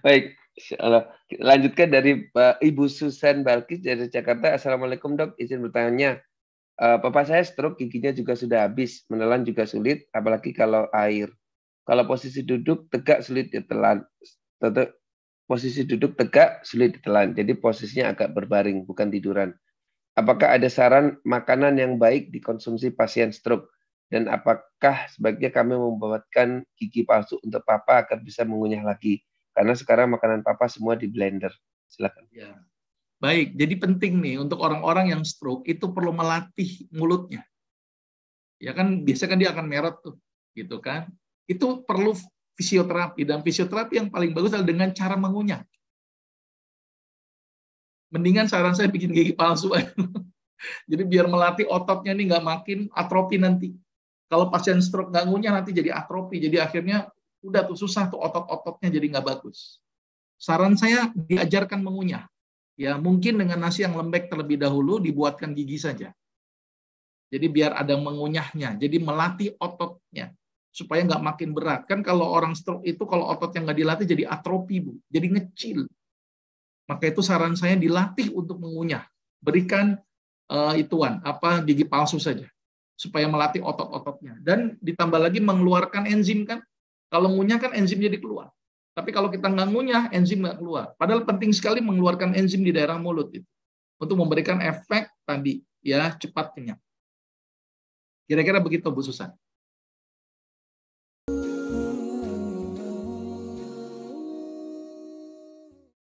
Baik, lanjutkan dari uh, Ibu Susan Balkis dari Jakarta. Assalamualaikum dok, izin bertanya. Uh, papa saya stroke, giginya juga sudah habis, menelan juga sulit, apalagi kalau air. Kalau posisi duduk tegak sulit ditelan, Tentu, posisi duduk tegak sulit ditelan. Jadi posisinya agak berbaring, bukan tiduran. Apakah ada saran makanan yang baik dikonsumsi pasien stroke? Dan apakah sebaiknya kami membuatkan gigi palsu untuk papa agar bisa mengunyah lagi? Karena sekarang makanan papa semua di blender. Silakan. Ya. Baik, jadi penting nih untuk orang-orang yang stroke itu perlu melatih mulutnya. Ya kan biasa kan dia akan merot tuh, gitu kan. Itu perlu fisioterapi dan fisioterapi yang paling bagus adalah dengan cara mengunyah. Mendingan saran saya bikin gigi palsu. aja. jadi biar melatih ototnya nih nggak makin atropi nanti. Kalau pasien stroke nggak ngunyah nanti jadi atropi. jadi akhirnya udah tuh susah tuh otot-ototnya jadi nggak bagus. Saran saya diajarkan mengunyah. Ya mungkin dengan nasi yang lembek terlebih dahulu dibuatkan gigi saja. Jadi biar ada mengunyahnya. Jadi melatih ototnya supaya nggak makin berat. Kan kalau orang stroke itu kalau otot yang nggak dilatih jadi atrofi bu, jadi ngecil. Maka itu saran saya dilatih untuk mengunyah. Berikan uh, ituan apa gigi palsu saja supaya melatih otot-ototnya dan ditambah lagi mengeluarkan enzim kan kalau ngunyah kan enzim jadi keluar. Tapi kalau kita nggak ngunyah, enzim nggak keluar. Padahal penting sekali mengeluarkan enzim di daerah mulut itu untuk memberikan efek tadi ya cepat kenyang. Kira-kira begitu Bu Susan.